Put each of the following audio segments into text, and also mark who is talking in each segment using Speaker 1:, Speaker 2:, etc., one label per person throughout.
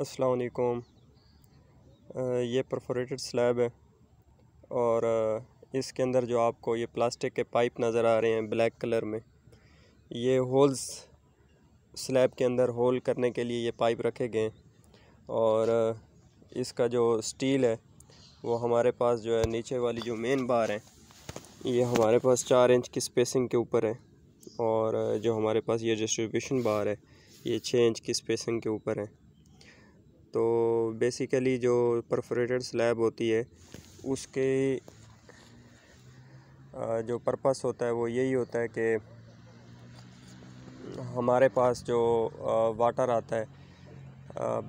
Speaker 1: असलकुम ये perforated slab है और इसके अंदर जो आपको ये प्लास्टिक के पाइप नज़र आ रहे हैं ब्लैक कलर में ये होल्स स्लैब के अंदर होल करने के लिए ये पाइप रखे गए हैं और इसका जो स्टील है वो हमारे पास जो है नीचे वाली जो मेन बार है ये हमारे पास चार इंच की स्पेसिंग के ऊपर है और जो हमारे पास ये डिस्ट्रीब्यूशन बार है ये छः इंच की स्पेसिंग के ऊपर है तो बेसिकली जो परफोरेटेड स्लैब होती है उसके जो पर्पस होता है वो यही होता है कि हमारे पास जो वाटर आता है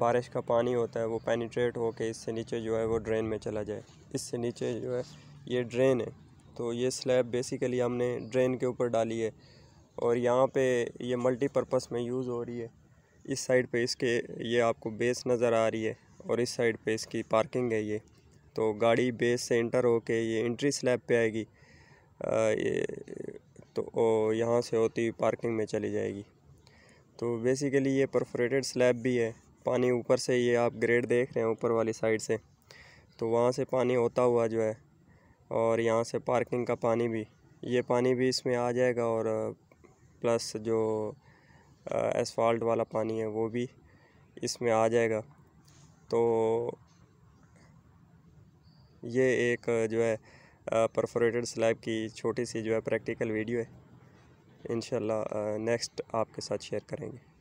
Speaker 1: बारिश का पानी होता है वो पेनिट्रेट के इससे नीचे जो है वो ड्रेन में चला जाए इससे नीचे जो है ये ड्रेन है तो ये स्लैब बेसिकली हमने ड्रेन के ऊपर डाली है और यहाँ पे ये मल्टीपर्पस में यूज़ हो रही है इस साइड पे इसके ये आपको बेस नज़र आ रही है और इस साइड पे इसकी पार्किंग है ये तो गाड़ी बेस से इंटर होके ये इंट्री स्लैब पे आएगी आ, ये तो यहाँ से होती हुई पार्किंग में चली जाएगी तो बेसिकली ये परफोरेटेड स्लैब भी है पानी ऊपर से ये आप ग्रेड देख रहे हैं ऊपर वाली साइड से तो वहाँ से पानी होता हुआ जो है और यहाँ से पार्किंग का पानी भी ये पानी भी इसमें आ जाएगा और प्लस जो एसफॉल्ट वाला पानी है वो भी इसमें आ जाएगा तो ये एक जो है परफोरेटेड स्लैब की छोटी सी जो है प्रैक्टिकल वीडियो है इन नेक्स्ट आपके साथ शेयर करेंगे